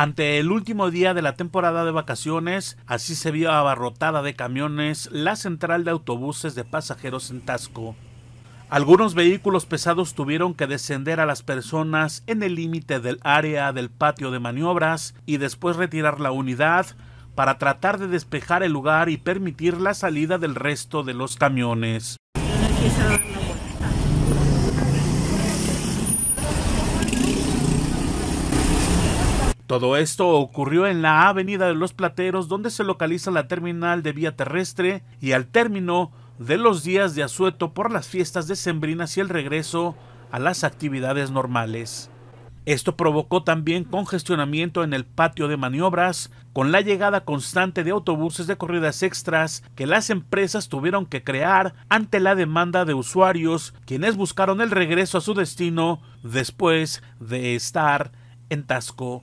Ante el último día de la temporada de vacaciones, así se vio abarrotada de camiones la central de autobuses de pasajeros en Tasco. Algunos vehículos pesados tuvieron que descender a las personas en el límite del área del patio de maniobras y después retirar la unidad para tratar de despejar el lugar y permitir la salida del resto de los camiones. Todo esto ocurrió en la Avenida de los Plateros, donde se localiza la terminal de vía terrestre y al término de los días de asueto por las fiestas decembrinas y el regreso a las actividades normales. Esto provocó también congestionamiento en el patio de maniobras, con la llegada constante de autobuses de corridas extras que las empresas tuvieron que crear ante la demanda de usuarios, quienes buscaron el regreso a su destino después de estar en Tasco.